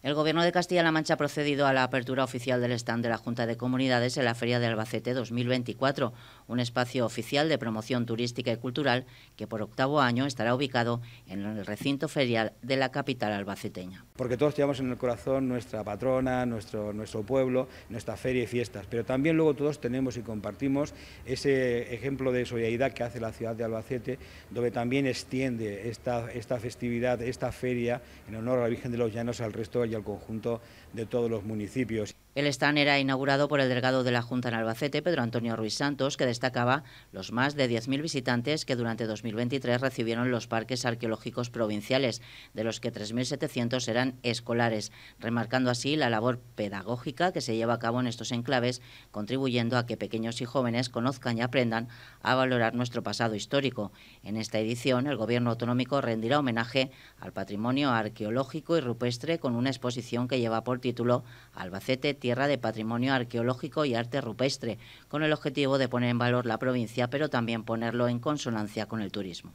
El Gobierno de Castilla-La Mancha ha procedido a la apertura oficial del stand de la Junta de Comunidades en la Feria de Albacete 2024, un espacio oficial de promoción turística y cultural que por octavo año estará ubicado en el recinto ferial de la capital albaceteña. Porque todos llevamos en el corazón nuestra patrona, nuestro, nuestro pueblo, nuestra feria y fiestas, pero también luego todos tenemos y compartimos ese ejemplo de solidaridad que hace la ciudad de Albacete, donde también extiende esta, esta festividad, esta feria en honor a la Virgen de los Llanos al resto y al conjunto de todos los municipios. El stand era inaugurado por el delegado de la Junta en Albacete, Pedro Antonio Ruiz Santos, que destacaba los más de 10.000 visitantes que durante 2023 recibieron los parques arqueológicos provinciales, de los que 3.700 eran escolares, remarcando así la labor pedagógica que se lleva a cabo en estos enclaves, contribuyendo a que pequeños y jóvenes conozcan y aprendan a valorar nuestro pasado histórico. En esta edición, el Gobierno autonómico rendirá homenaje al patrimonio arqueológico y rupestre con una exposición que lleva por título Albacete, Tierra de Patrimonio Arqueológico y Arte Rupestre, con el objetivo de poner en valor valor la provincia, pero también ponerlo en consonancia con el turismo.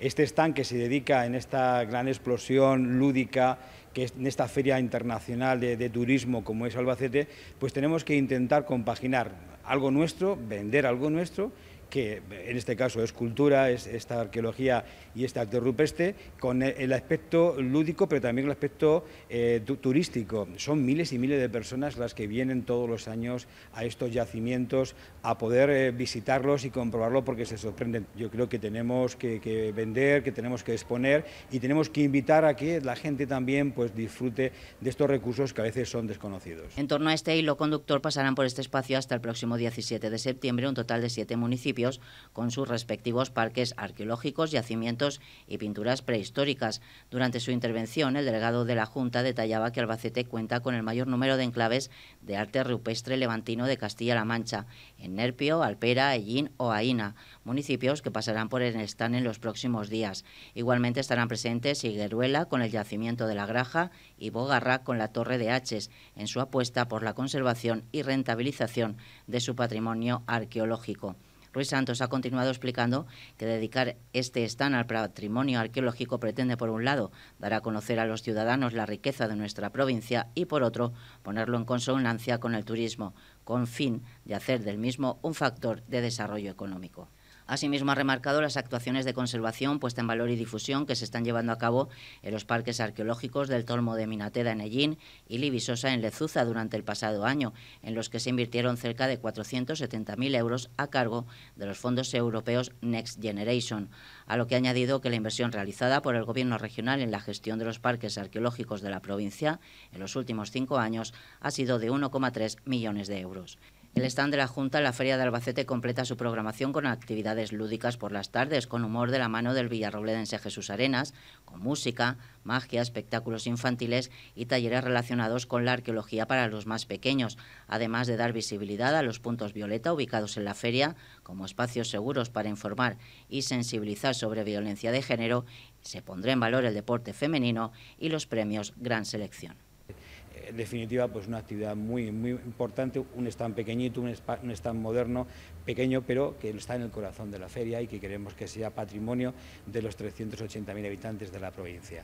Este estanque se dedica en esta gran explosión lúdica, que en esta feria internacional de turismo como es Albacete, pues tenemos que intentar compaginar algo nuestro, vender algo nuestro que en este caso es cultura, es esta arqueología y este arte rupestre, con el aspecto lúdico, pero también el aspecto eh, turístico. Son miles y miles de personas las que vienen todos los años a estos yacimientos a poder eh, visitarlos y comprobarlo porque se sorprenden. Yo creo que tenemos que, que, vender, que tenemos que exponer y tenemos que invitar a que la gente también pues, disfrute de estos recursos que a veces son desconocidos. En torno a este hilo conductor pasarán por este espacio hasta el próximo 17 de septiembre un total de siete municipios con sus respectivos parques arqueológicos, yacimientos y pinturas prehistóricas. Durante su intervención, el delegado de la Junta detallaba que Albacete cuenta con el mayor número de enclaves de arte rupestre levantino de Castilla-La Mancha, en Nerpio, Alpera, Ellín o Aina, municipios que pasarán por el stand en los próximos días. Igualmente estarán presentes Higueruela con el yacimiento de la Graja y Bogarra con la Torre de Haches, en su apuesta por la conservación y rentabilización de su patrimonio arqueológico. Ruiz Santos ha continuado explicando que dedicar este stand al patrimonio arqueológico pretende, por un lado, dar a conocer a los ciudadanos la riqueza de nuestra provincia y, por otro, ponerlo en consonancia con el turismo, con fin de hacer del mismo un factor de desarrollo económico. Asimismo, ha remarcado las actuaciones de conservación, puesta en valor y difusión que se están llevando a cabo en los parques arqueológicos del Tolmo de Minateda en Ellín y Libisosa en Lezuza durante el pasado año, en los que se invirtieron cerca de 470.000 euros a cargo de los fondos europeos Next Generation, a lo que ha añadido que la inversión realizada por el Gobierno regional en la gestión de los parques arqueológicos de la provincia en los últimos cinco años ha sido de 1,3 millones de euros. El stand de la Junta en la Feria de Albacete completa su programación con actividades lúdicas por las tardes, con humor de la mano del villarrobledense Jesús Arenas, con música, magia, espectáculos infantiles y talleres relacionados con la arqueología para los más pequeños, además de dar visibilidad a los puntos violeta ubicados en la feria como espacios seguros para informar y sensibilizar sobre violencia de género, se pondrá en valor el deporte femenino y los premios Gran Selección en definitiva, pues una actividad muy, muy importante, un stand pequeñito, un, un stand moderno, pequeño, pero que está en el corazón de la feria y que queremos que sea patrimonio de los 380.000 habitantes de la provincia.